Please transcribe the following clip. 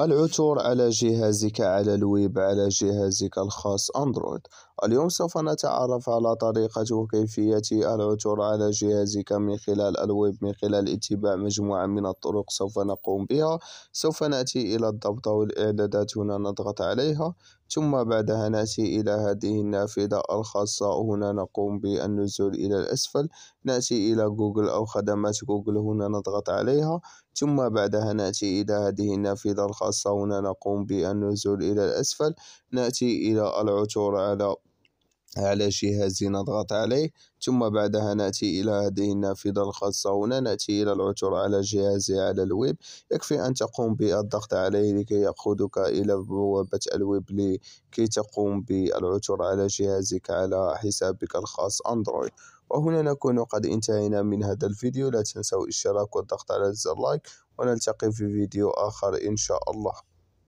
العثور على جهازك على الويب على جهازك الخاص أندرويد اليوم سوف نتعرف على طريقة وكيفية العثور على جهازك من خلال الويب من خلال اتباع مجموعة من الطرق سوف نقوم بها سوف نأتي إلى الضبط والإعدادات هنا نضغط عليها ثم بعدها نأتي إلى هذه النافذة الخاصة هنا نقوم بالنزول إلى الأسفل نأتي إلى جوجل أو خدمات جوجل هنا نضغط عليها ثم بعدها نأتي إلى هذه النافذة الخاصة هنا نقوم بالنزول إلى الأسفل نأتي إلى العثور على على جهاز نضغط عليه ثم بعدها نأتي إلى هذه النافذة الخاصة هنا نأتي إلى العثور على جهازي على الويب يكفي أن تقوم بالضغط عليه لكي يأخذك إلى بوابة الويب لكي تقوم بالعثور على جهازك على حسابك الخاص أندرويد وهنا نكون قد انتهينا من هذا الفيديو لا تنسوا الاشتراك والضغط على زر لايك ونلتقي في فيديو آخر إن شاء الله